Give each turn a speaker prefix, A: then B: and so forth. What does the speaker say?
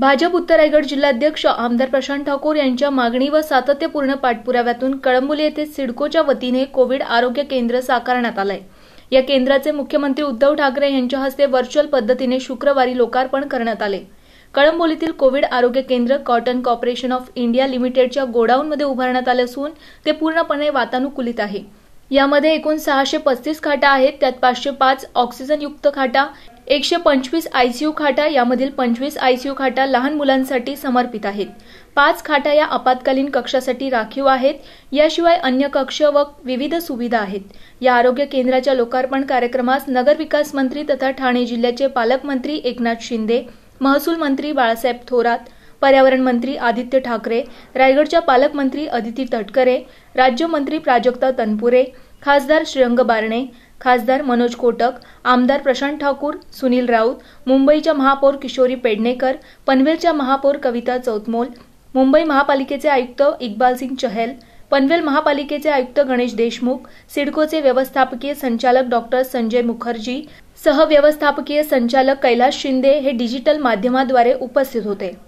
A: भाजप उत्तर रायगड जिल्हाध्यक्ष आमदार प्रशांत ठाकूर यांच्या मागणी व सातत्यपूर्ण पाठपुराव्यातून कळंबोली येथे सिडकोच्या वतीने कोविड आरोग्य केंद्र साकारण्यात आलंय या केंद्राचे मुख्यमंत्री उद्धव ठाकरे यांच्या हस्ते व्हर्च्युअल पद्धतीने शुक्रवारी लोकार्पण करण्यात आले कळंबोलीतील कोविड आरोग्य केंद्र कॉटन कॉर्पोरेशन ऑफ इंडिया लिमिटेडच्या गोडाऊनमध्ये उभारण्यात आले असून ते पूर्णपणे वातानुकूलित आहे यामध्ये एकूण सहाशे पस्तीस खाटा आहेत त्यात पाचशे पाच ऑक्सिजनयुक्त खाटा एकशे पंचवीस आयसीयू खाटा यामधील पंचवीस आयसीयू खाटा लहान मुलांसाठी समर्पित आहेत पाच खाटा या आपत्कालीन कक्षासाठी राखीव आहेत याशिवाय अन्य कक्ष व विविध सुविधा आहेत या आरोग्य केंद्राच्या लोकार्पण कार्यक्रमास नगरविकास मंत्री तथा ठाणे जिल्ह्याचे पालकमंत्री एकनाथ शिंदे महसूल मंत्री बाळासाहेब थोरात पर्यावरण मंत्री आदित्य ठाकरे रायगडच्या पालकमंत्री अदिती तटकरे राज्यमंत्री प्राजक्ता तनपुरे खासदार श्रीरंग बारणे खासदार मनोज कोटक आमदार प्रशांत ठाकूर सुनील राऊत मुंबईच्या महापौर किशोरी पेडणेकर पनवेलच्या महापौर कविता चौतमोल मुंबई महापालिकेचे आयुक्त इक्बाल सिंग चहल पनवेल महापालिकेचे आयुक्त गणेश देशमुख सिडकोचे व्यवस्थापकीय संचालक डॉक्टर संजय मुखर्जी सहव्यवस्थापकीय संचालक कैलास शिंदे हे डिजिटल माध्यमाद्वारे उपस्थित होते